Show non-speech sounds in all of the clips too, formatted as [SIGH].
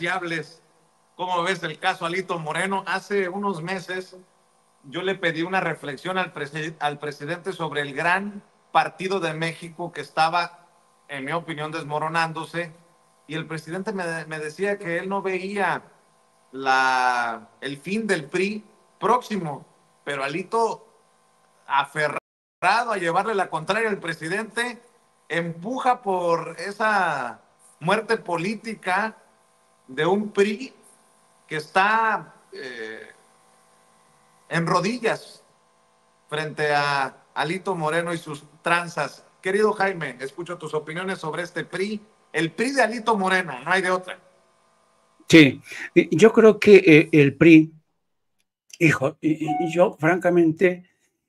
fiables. ¿Cómo ves el caso Alito Moreno? Hace unos meses yo le pedí una reflexión al, al presidente sobre el gran partido de México que estaba, en mi opinión, desmoronándose. Y el presidente me, decía que él no veía la, el fin del PRI próximo, pero Alito aferrado a llevarle la contraria al presidente, empuja por esa muerte política de un PRI que está eh, en rodillas frente a Alito Moreno y sus tranzas. Querido Jaime, escucho tus opiniones sobre este PRI, el PRI de Alito Moreno, no hay de otra. Sí, yo creo que eh, el PRI, hijo, yo francamente,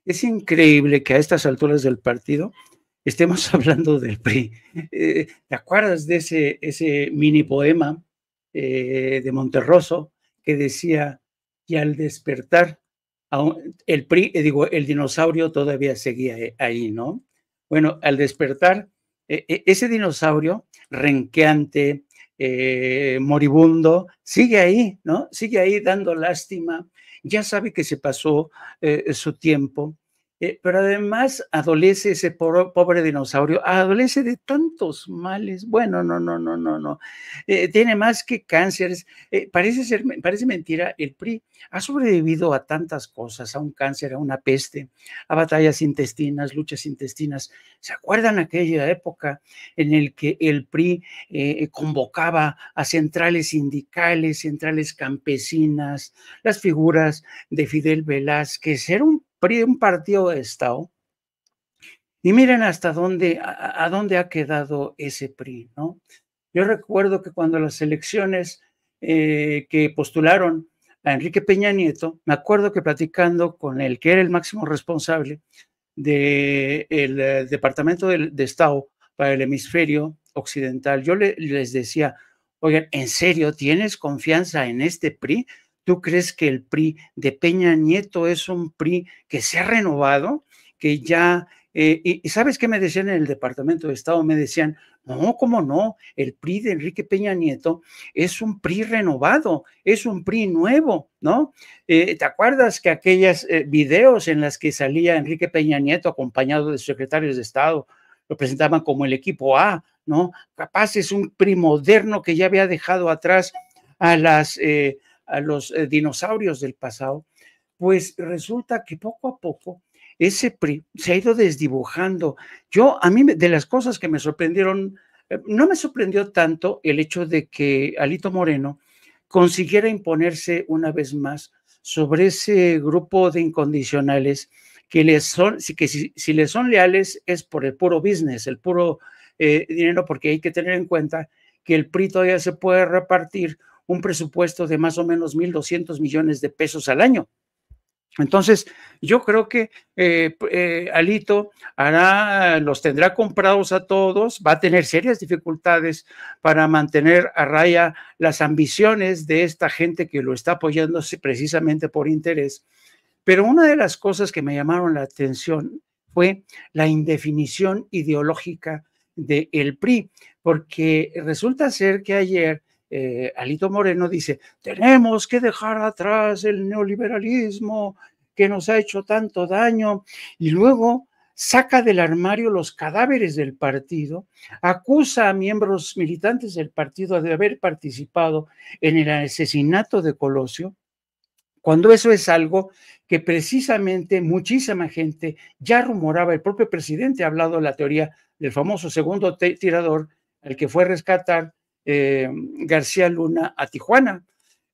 es increíble que a estas alturas del partido estemos [LAUGHS] hablando del PRI. Eh, ¿Te acuerdas de ese, ese mini poema eh, de Monterroso que decía, que al despertar, el, eh, digo, el dinosaurio todavía seguía eh, ahí, ¿no? Bueno, al despertar, ese dinosaurio renqueante, moribundo, sigue ahí, ¿no? Sigue ahí dando lástima, ya sabe que se pasó su tiempo, eh, pero además adolece ese pobre dinosaurio, adolece de tantos males. Bueno, no, no, no, no, no. Eh, tiene más que cánceres. Eh, parece, ser, parece mentira, el PRI ha sobrevivido a tantas cosas, a un cáncer, a una peste, a batallas intestinas, luchas intestinas. ¿Se acuerdan aquella época en el que el PRI convocaba a centrales sindicales, centrales campesinas, las figuras de Fidel Velázquez? Era un un partido de Estado. Y miren hasta dónde, a, dónde ha quedado ese PRI, ¿no? Yo recuerdo que cuando las elecciones eh, que postularon a Enrique Peña Nieto, me acuerdo que platicando con el que era el máximo responsable eh, del Departamento de, Estado para el hemisferio occidental, yo les decía, oigan, ¿en serio tienes confianza en este PRI? ¿Tú crees que el PRI de Peña Nieto es un PRI que se ha renovado, que ya... Eh, y, sabes qué me decían en el Departamento de Estado? Me decían, no, cómo no, el PRI de Enrique Peña Nieto es un PRI renovado, es un PRI nuevo, ¿no? Eh, ¿Te acuerdas que aquellos eh, videos en las que salía Enrique Peña Nieto acompañado de secretarios de Estado, lo presentaban como el equipo A, ¿no? Capaz es un PRI moderno que ya había dejado atrás a las, a los eh, dinosaurios del pasado, pues resulta que poco a poco ese PRI se ha ido desdibujando. Yo, a mí, de las cosas que me sorprendieron, eh, no me sorprendió tanto el hecho de que Alito Moreno consiguiera imponerse una vez más sobre ese grupo de incondicionales que, les son, que si, les son leales es por el puro business, el puro eh, dinero, porque hay que tener en cuenta que el PRI todavía se puede repartir un presupuesto de más o menos 1.200 millones de pesos al año. Entonces, yo creo que eh, eh, Alito hará, los tendrá comprados a todos, va a tener serias dificultades para mantener a raya las ambiciones de esta gente que lo está apoyando precisamente por interés. Pero una de las cosas que me llamaron la atención fue la indefinición ideológica del el PRI, porque resulta ser que ayer eh, Alito Moreno dice, tenemos que dejar atrás el neoliberalismo que nos ha hecho tanto daño, y luego saca del armario los cadáveres del partido, acusa a miembros militantes del partido de haber participado en el asesinato de Colosio, cuando eso es algo que precisamente muchísima gente ya rumoraba, el propio presidente ha hablado de la teoría del famoso segundo tirador, al que fue a rescatar eh, García Luna a Tijuana.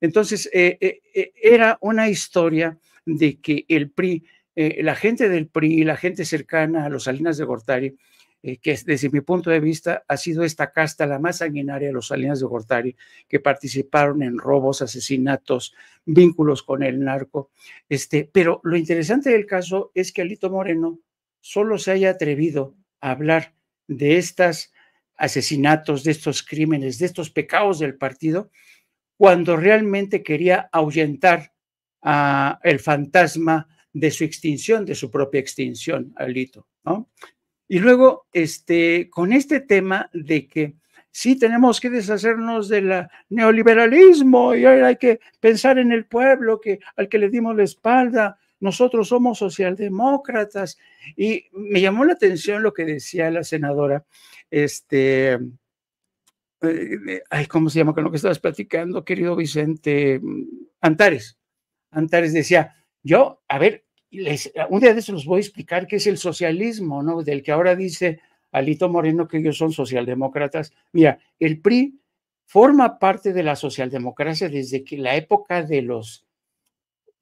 Entonces, eh, eh, era una historia de que el PRI, la gente del PRI, la gente cercana a los Salinas de Gortari, que desde mi punto de vista ha sido esta casta la más sanguinaria de los Salinas de Gortari, que participaron en robos, asesinatos, vínculos con el narco. Este, pero lo interesante del caso es que Alito Moreno solo se haya atrevido a hablar de estas asesinatos, de estos crímenes, de estos pecados del partido, cuando realmente quería ahuyentar a el fantasma de su extinción, de su propia extinción, Alito. ¿no? Y luego, este, con este tema de que sí tenemos que deshacernos del neoliberalismo y hay que pensar en el pueblo que, al que le dimos la espalda, nosotros somos socialdemócratas. Y me llamó la atención lo que decía la senadora, este, eh, eh, ay, ¿cómo se llama con lo que estabas platicando, querido Vicente? Mm, Antares. Antares decía, yo, a ver, un día de eso los voy a explicar qué es el socialismo, ¿no? Del que ahora dice Alito Moreno que ellos son socialdemócratas. Mira, el PRI forma parte de la socialdemocracia desde que la época de los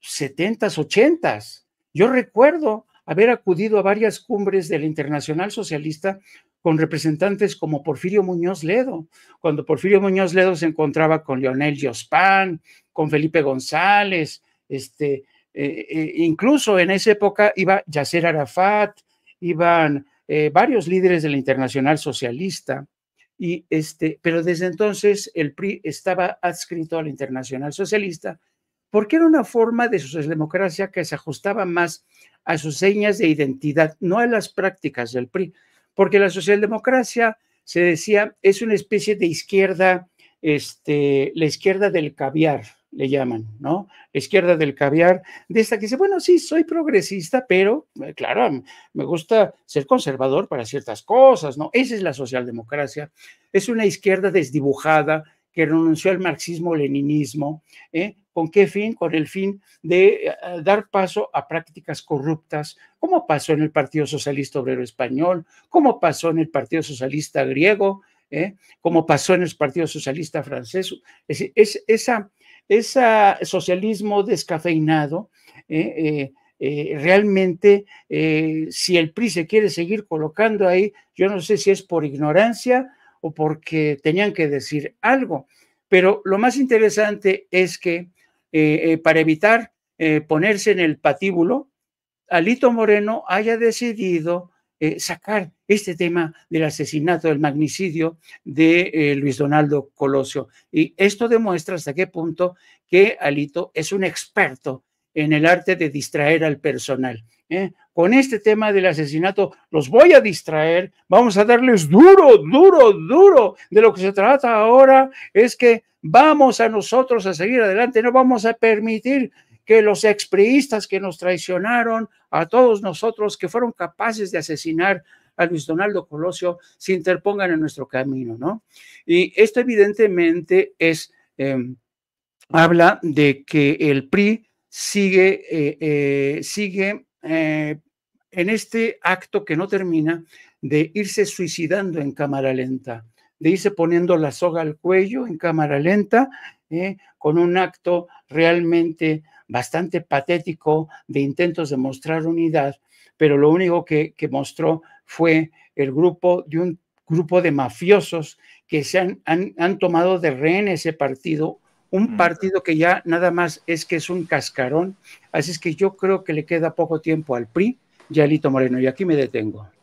70s, 80 ochentas. Yo recuerdo haber acudido a varias cumbres de la Internacional Socialista con representantes como Porfirio Muñoz Ledo, cuando Porfirio Muñoz Ledo se encontraba con Leonel Giospan, con Felipe González, este, eh, eh, incluso en esa época iba Yasser Arafat, iban eh, varios líderes de la Internacional Socialista, y este, pero desde entonces el PRI estaba adscrito a la Internacional Socialista porque era una forma de socialdemocracia que se ajustaba más a sus señas de identidad, no a las prácticas del PRI, porque la socialdemocracia, se decía, es una especie de izquierda, este, la izquierda del caviar, le llaman, ¿no? La izquierda del caviar, de esta que dice, bueno, sí, soy progresista, pero, eh, claro, me gusta ser conservador para ciertas cosas, ¿no? Esa es la socialdemocracia, es una izquierda desdibujada, que renunció al marxismo-leninismo. ¿eh? ¿Con qué fin? Con el fin de eh, dar paso a prácticas corruptas, como pasó en el Partido Socialista Obrero Español, como pasó en el Partido Socialista Griego, ¿eh? como pasó en el Partido Socialista Francés. Es, decir, ese socialismo descafeinado. realmente, si el PRI se quiere seguir colocando ahí, yo no sé si es por ignorancia o porque tenían que decir algo. Pero lo más interesante es que eh, eh, para evitar eh, ponerse en el patíbulo, Alito Moreno haya decidido sacar este tema del asesinato, del magnicidio de Luis Donaldo Colosio. Y esto demuestra hasta qué punto que Alito es un experto en el arte de distraer al personal. ¿eh? con este tema del asesinato, los voy a distraer, vamos a darles duro, duro, duro. De lo que se trata ahora es que vamos a nosotros a seguir adelante, no vamos a permitir que los expriistas que nos traicionaron, a todos nosotros que fueron capaces de asesinar a Luis Donaldo Colosio, se interpongan en nuestro camino, ¿no? Y esto evidentemente es, em, habla de que el PRI sigue, eh, eh, sigue eh, en este acto que no termina de irse suicidando en cámara lenta, de irse poniendo la soga al cuello en cámara lenta, eh, con un acto realmente bastante patético de intentos de mostrar unidad, pero lo único que, mostró fue el grupo de un grupo de mafiosos que se han, han tomado de rehén ese partido un partido que ya nada más es que es un cascarón. Así es que yo creo que le queda poco tiempo al PRI y a Moreno. Y aquí me detengo.